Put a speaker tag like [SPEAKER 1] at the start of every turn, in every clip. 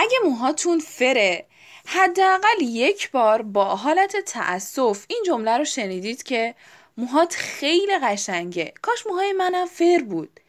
[SPEAKER 1] اگه موهاتون فره حداقل یک بار با حالت تأسف این جمله رو شنیدید که موهات خیلی قشنگه کاش موهای منم فر بود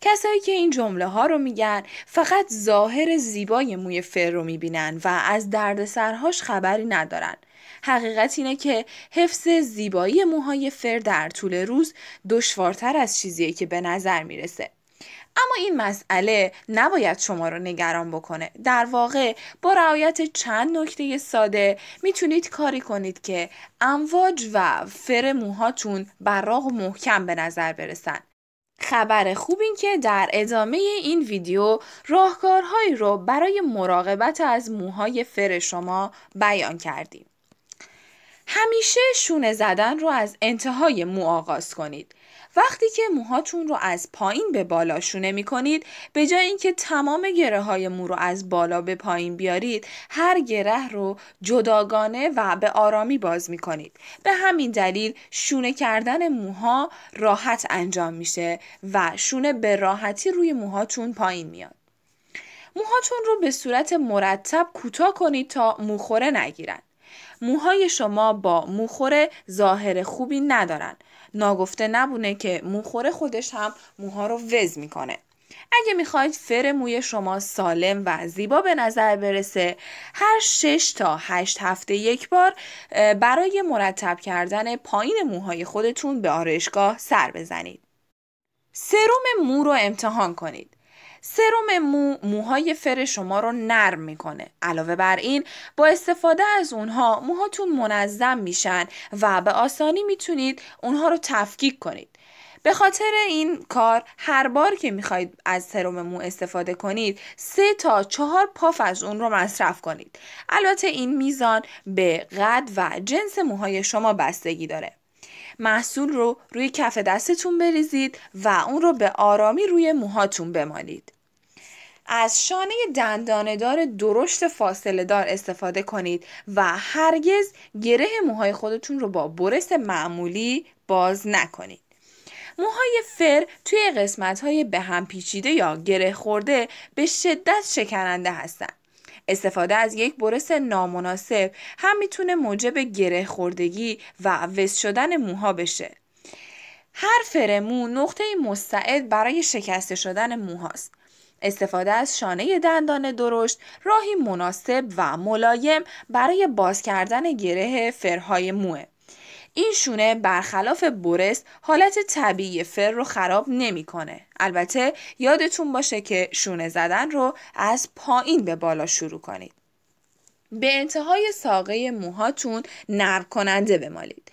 [SPEAKER 1] کسایی که این جمله ها رو میگن فقط ظاهر زیبای موی فر رو میبینن و از دردسرهاش خبری ندارن حقیقت اینه که حفظ زیبایی موهای فر در طول روز دشوارتر از چیزیه که به نظر میرسه اما این مسئله نباید شما رو نگران بکنه در واقع با رعایت چند نکته ساده میتونید کاری کنید که امواج و فر موهاتون براق و محکم به نظر برسن خبر خوب این که در ادامه این ویدیو راهکارهایی رو برای مراقبت از موهای فر شما بیان کردیم. همیشه شونه زدن رو از انتهای مو آغاز کنید. وقتی که موهاتون رو از پایین به بالا شونه می کنید به جای اینکه تمام گره های مو رو از بالا به پایین بیارید هر گره رو جداگانه و به آرامی باز می کنید به همین دلیل شونه کردن موها راحت انجام میشه و شونه به راحتی روی موهاتون پایین میاد موهاتون رو به صورت مرتب کوتاه کنید تا موخوره نگیرن موهای شما با موخوره ظاهر خوبی ندارن ناگفته نبونه که موخور خودش هم موها رو وز میکنه اگه میخواید فر موی شما سالم و زیبا به نظر برسه هر 6 تا 8 هفته یک بار برای مرتب کردن پایین موهای خودتون به آرایشگاه سر بزنید. سروم مو رو امتحان کنید. سرم مو موهای فر شما رو نرم میکنه علاوه بر این با استفاده از اونها موهاتون منظم میشن و به آسانی میتونید اونها رو تفکیک کنید به خاطر این کار هر بار که میخواید از سرم مو استفاده کنید سه تا چهار پاف از اون رو مصرف کنید البته این میزان به قد و جنس موهای شما بستگی داره محصول رو روی کف دستتون بریزید و اون رو به آرامی روی موهاتون بمالید از شانه دندانهدار درشت فاصله دار استفاده کنید و هرگز گره موهای خودتون رو با برس معمولی باز نکنید موهای فر توی قسمت های به هم پیچیده یا گره خورده به شدت شکننده هستند استفاده از یک برس نامناسب هم میتونه موجب گره خوردگی و عوض شدن موها بشه هر مو نقطه مستعد برای شکسته شدن موهاست استفاده از شانه دندان درشت راهی مناسب و ملایم برای باز کردن گره فرهای موه این شونه برخلاف برس حالت طبیعی فر رو خراب نمیکنه. البته یادتون باشه که شونه زدن رو از پایین به بالا شروع کنید. به انتهای ساقه موهاتون نرم کننده بمالید.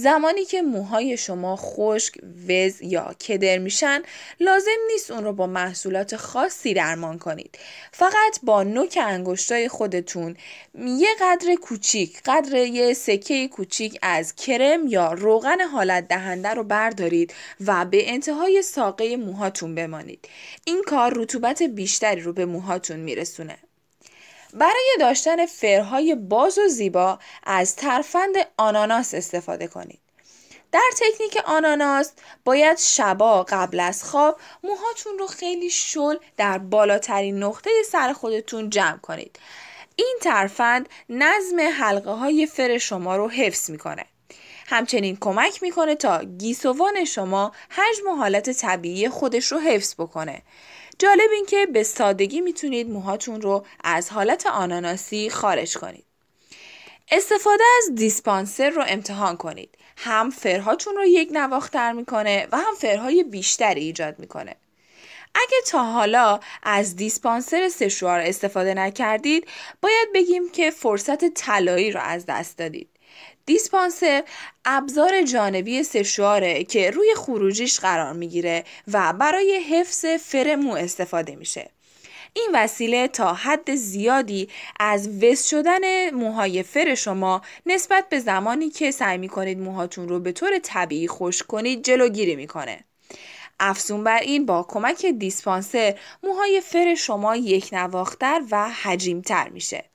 [SPEAKER 1] زمانی که موهای شما خشک وز یا کدر میشن لازم نیست اون رو با محصولات خاصی درمان کنید فقط با نوک انگشتای خودتون یه قدر کوچیک قدر یه سکه کوچیک از کرم یا روغن حالت دهنده رو بردارید و به انتهای ساقه موهاتون بمانید این کار رطوبت بیشتری رو به موهاتون میرسونه برای داشتن فرهای باز و زیبا از ترفند آناناس استفاده کنید. در تکنیک آناناس باید شبا قبل از خواب موهاتون رو خیلی شل در بالاترین نقطه سر خودتون جمع کنید. این ترفند نظم حلقه های فر شما رو حفظ میکنه. همچنین کمک میکنه تا گیسوان شما حجم و حالت طبیعی خودش رو حفظ بکنه. جالب این که به سادگی میتونید موهاتون رو از حالت آناناسی خارج کنید استفاده از دیسپانسر رو امتحان کنید هم فرهاتون رو یک نواختر میکنه و هم فرهای بیشتری ایجاد میکنه اگه تا حالا از دیسپانسر سشوار استفاده نکردید باید بگیم که فرصت طلایی رو از دست دادید دیسپانسر ابزار جانبی سشواره که روی خروجیش قرار میگیره و برای حفظ فر مو استفاده میشه. این وسیله تا حد زیادی از وز شدن موهای فر شما نسبت به زمانی که سعی میکنید موهاتون رو به طور طبیعی خوش کنید جلوگیری میکنه. افزون بر این با کمک دیسپانسر موهای فر شما یک نواختر و حجیمتر میشه.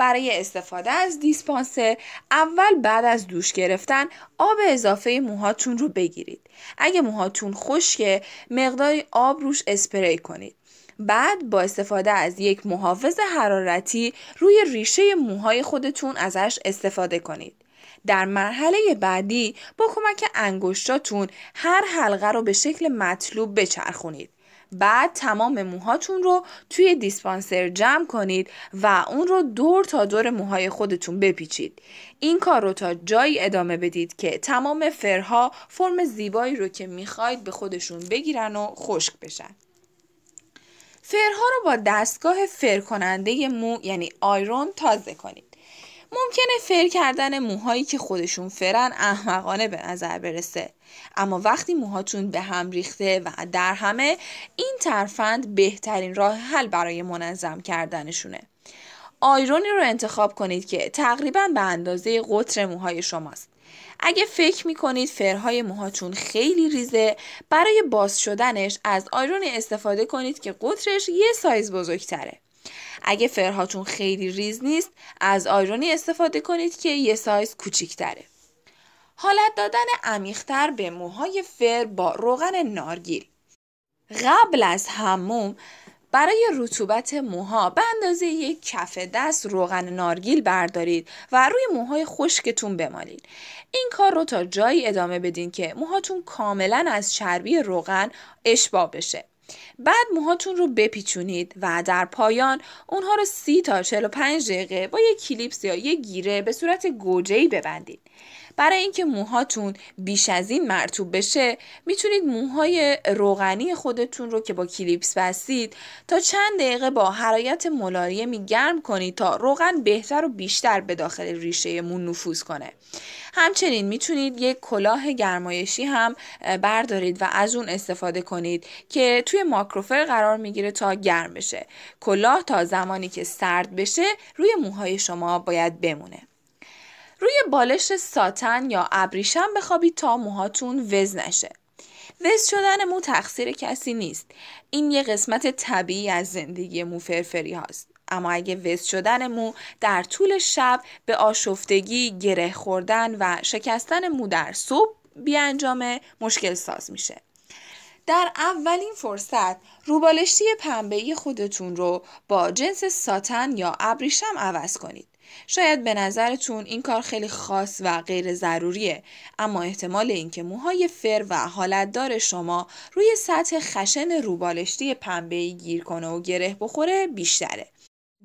[SPEAKER 1] برای استفاده از دیسپانسر اول بعد از دوش گرفتن آب اضافه موهاتون رو بگیرید اگه موهاتون خشکه مقداری آب روش اسپری کنید بعد با استفاده از یک محافظ حرارتی روی ریشه موهای خودتون ازش استفاده کنید در مرحله بعدی با کمک انگشتاتون هر حلقه رو به شکل مطلوب بچرخونید بعد تمام موهاتون رو توی دیسپانسر جمع کنید و اون رو دور تا دور موهای خودتون بپیچید این کار رو تا جایی ادامه بدید که تمام فرها فرم زیبایی رو که میخواید به خودشون بگیرن و خشک بشن فرها رو با دستگاه فر کننده مو یعنی آیرون تازه کنید ممکنه فر کردن موهایی که خودشون فرن احمقانه به نظر برسه اما وقتی موهاتون به هم ریخته و در همه این ترفند بهترین راه حل برای منظم کردنشونه آیرونی رو انتخاب کنید که تقریبا به اندازه قطر موهای شماست اگه فکر میکنید فرهای موهاتون خیلی ریزه برای باز شدنش از آیرونی استفاده کنید که قطرش یه سایز بزرگتره اگه فرهاتون خیلی ریز نیست از آیرونی استفاده کنید که یه سایز کوچیکتره حالت دادن عمیقتر به موهای فر با روغن نارگیل قبل از هموم برای رطوبت موها به اندازه یک کف دست روغن نارگیل بردارید و روی موهای خشکتون بمالید این کار رو تا جایی ادامه بدین که موهاتون کاملا از چربی روغن اشبا بشه بعد موهاتون رو بپیچونید و در پایان اونها رو سی تا 45 دقیقه با یک کلیپس یا یک گیره به صورت گوجه ببندید برای اینکه موهاتون بیش از این مرتوب بشه میتونید موهای روغنی خودتون رو که با کلیپس بستید تا چند دقیقه با حرایت می گرم کنید تا روغن بهتر و بیشتر به داخل ریشه مو نفوذ کنه همچنین میتونید یک کلاه گرمایشی هم بردارید و از اون استفاده کنید که توی ماکروفر قرار میگیره تا گرم بشه کلاه تا زمانی که سرد بشه روی موهای شما باید بمونه روی بالش ساتن یا ابریشم بخوابید تا موهاتون وز نشه وز شدن مو تقصیر کسی نیست این یه قسمت طبیعی از زندگی مو فرفری هاست اما اگه وز شدن مو در طول شب به آشفتگی گره خوردن و شکستن مو در صبح بیانجامه مشکل ساز میشه در اولین فرصت روبالشتی پنبهی خودتون رو با جنس ساتن یا ابریشم عوض کنید شاید به نظرتون این کار خیلی خاص و غیر ضروریه اما احتمال اینکه موهای فر و حالتدار شما روی سطح خشن روبالشتی پنبه گیر کنه و گره بخوره بیشتره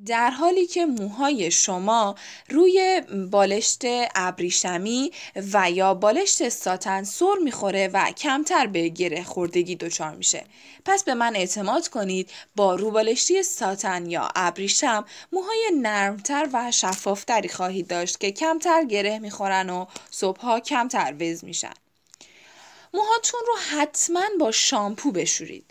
[SPEAKER 1] در حالی که موهای شما روی بالشت ابریشمی و یا بالشت ساتن سر میخوره و کمتر به گره خوردگی دچار میشه پس به من اعتماد کنید با روبالشتی ساتن یا ابریشم موهای نرمتر و شفافتری خواهید داشت که کمتر گره میخورن و صبحها کمتر وز میشن موهاتون رو حتما با شامپو بشورید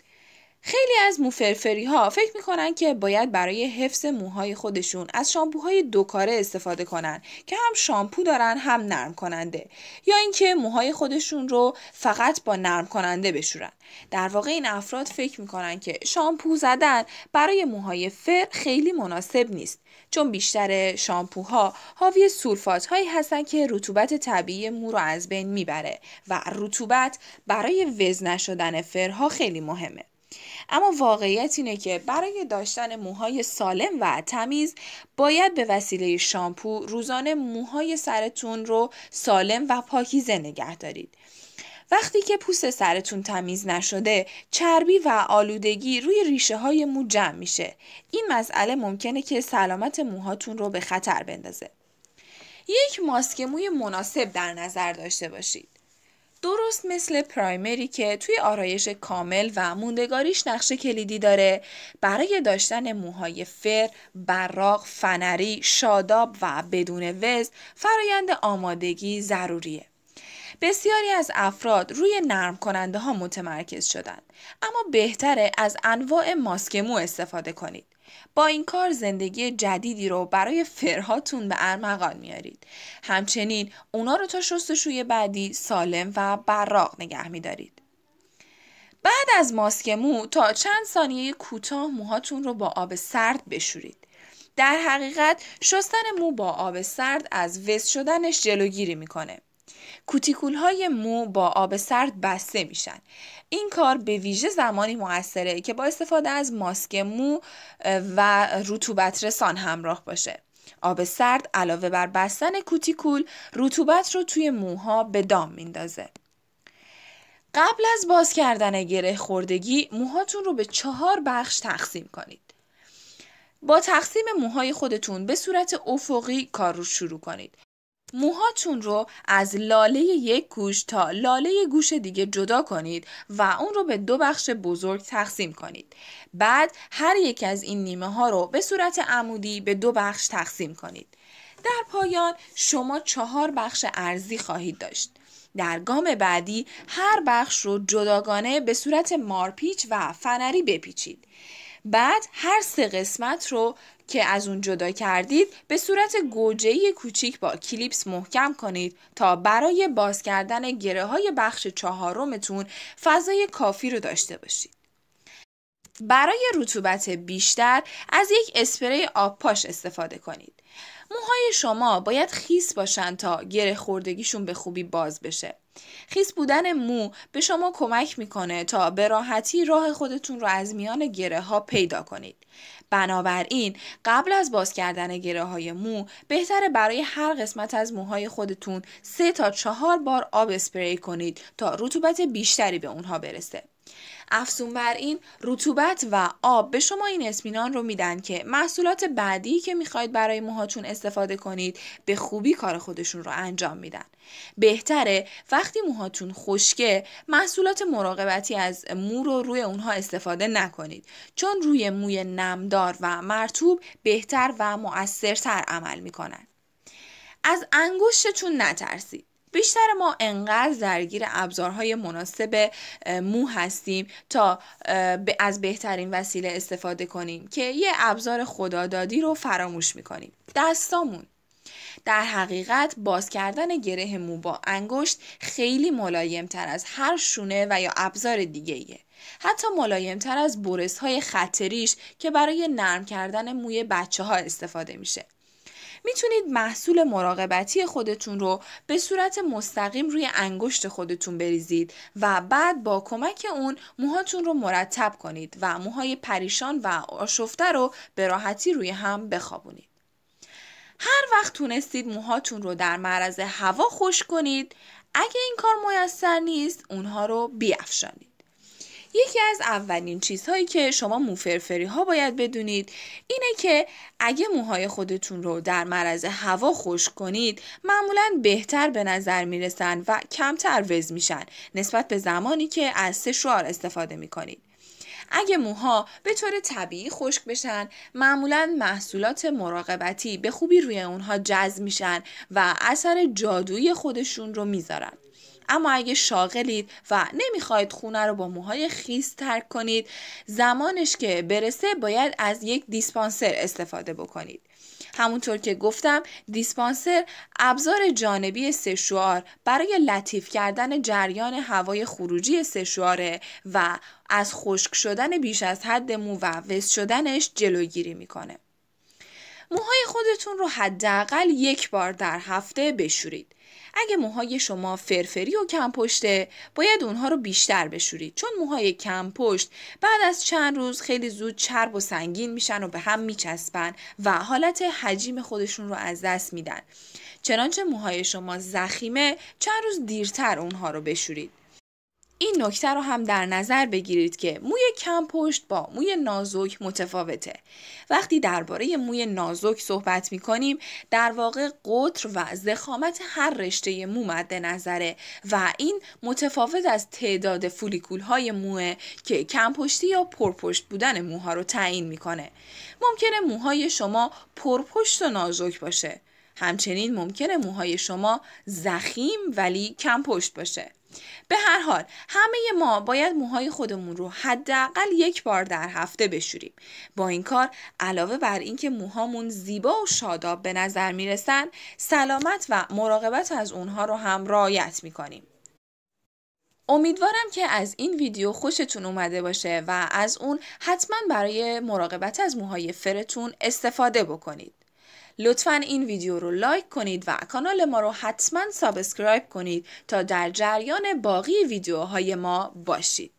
[SPEAKER 1] خیلی از موفرفری ها فکر میکنن که باید برای حفظ موهای خودشون از شامپوهای دوکاره استفاده کنن که هم شامپو دارن هم نرم کننده یا اینکه موهای خودشون رو فقط با نرم کننده بشورن در واقع این افراد فکر میکنن که شامپو زدن برای موهای فر خیلی مناسب نیست چون بیشتر شامپوها حاوی سولفات هایی هستن که رطوبت طبیعی مو رو از بین میبره و رطوبت برای وز نشدن فرها خیلی مهمه اما واقعیت اینه که برای داشتن موهای سالم و تمیز باید به وسیله شامپو روزانه موهای سرتون رو سالم و پاکیزه نگه دارید وقتی که پوست سرتون تمیز نشده چربی و آلودگی روی ریشه های مو جمع میشه این مسئله ممکنه که سلامت موهاتون رو به خطر بندازه یک ماسک موی مناسب در نظر داشته باشید درست مثل پرایمری که توی آرایش کامل و موندگاریش نقش کلیدی داره برای داشتن موهای فر، براق، فنری، شاداب و بدون وز فرایند آمادگی ضروریه. بسیاری از افراد روی نرم کننده ها متمرکز شدند اما بهتره از انواع ماسک مو استفاده کنید با این کار زندگی جدیدی رو برای فرهاتون به ارمغان میارید همچنین اونا رو تا شستشوی بعدی سالم و براق نگه میدارید بعد از ماسک مو تا چند ثانیه کوتاه موهاتون رو با آب سرد بشورید در حقیقت شستن مو با آب سرد از وز شدنش جلوگیری میکنه کوتیکول های مو با آب سرد بسته میشن این کار به ویژه زمانی موثره که با استفاده از ماسک مو و رطوبت رسان همراه باشه آب سرد علاوه بر بستن کوتیکول رطوبت رو توی موها به دام میندازه قبل از باز کردن گره خوردگی موهاتون رو به چهار بخش تقسیم کنید با تقسیم موهای خودتون به صورت افقی کار رو شروع کنید موهاتون رو از لاله یک گوش تا لاله گوش دیگه جدا کنید و اون رو به دو بخش بزرگ تقسیم کنید. بعد هر یک از این نیمه ها رو به صورت عمودی به دو بخش تقسیم کنید. در پایان شما چهار بخش ارزی خواهید داشت. در گام بعدی هر بخش رو جداگانه به صورت مارپیچ و فنری بپیچید. بعد هر سه قسمت رو که از اون جدا کردید به صورت گوجه کوچیک با کلیپس محکم کنید تا برای باز کردن گره های بخش چهارمتون فضای کافی رو داشته باشید. برای رطوبت بیشتر از یک اسپری آب پاش استفاده کنید. موهای شما باید خیس باشن تا گره خوردگیشون به خوبی باز بشه. خیس بودن مو به شما کمک میکنه تا به راحتی راه خودتون رو از میان گره ها پیدا کنید. بنابراین قبل از باز کردن گره های مو بهتره برای هر قسمت از موهای خودتون سه تا چهار بار آب اسپری کنید تا رطوبت بیشتری به اونها برسه. افزون بر این رطوبت و آب به شما این اسمینان رو میدن که محصولات بعدی که میخواید برای موهاتون استفاده کنید به خوبی کار خودشون رو انجام میدن بهتره وقتی موهاتون خشکه محصولات مراقبتی از مو رو روی اونها استفاده نکنید چون روی موی نمدار و مرتوب بهتر و مؤثرتر عمل میکنن از انگشتتون نترسید بیشتر ما انقدر درگیر ابزارهای مناسب مو هستیم تا از بهترین وسیله استفاده کنیم که یه ابزار خدادادی رو فراموش میکنیم دستامون در حقیقت باز کردن گره مو با انگشت خیلی ملایم تر از هر شونه و یا ابزار دیگه ایه. حتی ملایم تر از بورس های خطریش که برای نرم کردن موی بچه ها استفاده میشه. میتونید محصول مراقبتی خودتون رو به صورت مستقیم روی انگشت خودتون بریزید و بعد با کمک اون موهاتون رو مرتب کنید و موهای پریشان و آشفته رو به راحتی روی هم بخوابونید. هر وقت تونستید موهاتون رو در معرض هوا خوش کنید اگه این کار میسر نیست اونها رو بیافشانید. یکی از اولین چیزهایی که شما موفرفری ها باید بدونید اینه که اگه موهای خودتون رو در معرض هوا خشک کنید معمولا بهتر به نظر میرسن و کمتر وز میشن نسبت به زمانی که از سشوار استفاده میکنید اگه موها به طور طبیعی خشک بشن معمولا محصولات مراقبتی به خوبی روی اونها جذب میشن و اثر جادویی خودشون رو میذارن اما اگه شاغلید و نمیخواید خونه رو با موهای خیس ترک کنید زمانش که برسه باید از یک دیسپانسر استفاده بکنید همونطور که گفتم دیسپانسر ابزار جانبی سشوار برای لطیف کردن جریان هوای خروجی سشواره و از خشک شدن بیش از حد مو و وز شدنش جلوگیری میکنه موهای خودتون رو حداقل یک بار در هفته بشورید. اگه موهای شما فرفری و کم پشته باید اونها رو بیشتر بشورید چون موهای کم پشت بعد از چند روز خیلی زود چرب و سنگین میشن و به هم میچسبن و حالت حجیم خودشون رو از دست میدن چنانچه موهای شما زخیمه چند روز دیرتر اونها رو بشورید این نکته رو هم در نظر بگیرید که موی کم پشت با موی نازک متفاوته. وقتی درباره موی نازک صحبت می کنیم در واقع قطر و زخامت هر رشته مو مد نظره و این متفاوت از تعداد فولیکول های موه که کم پشتی یا پرپشت بودن موها رو تعیین میکنه. ممکنه موهای شما پرپشت و نازک باشه. همچنین ممکنه موهای شما زخیم ولی کم پشت باشه. به هر حال همه ما باید موهای خودمون رو حداقل یک بار در هفته بشوریم با این کار علاوه بر اینکه موهامون زیبا و شاداب به نظر میرسن سلامت و مراقبت از اونها رو هم رعایت میکنیم امیدوارم که از این ویدیو خوشتون اومده باشه و از اون حتما برای مراقبت از موهای فرتون استفاده بکنید. لطفا این ویدیو رو لایک کنید و کانال ما رو حتما سابسکرایب کنید تا در جریان باقی ویدیوهای ما باشید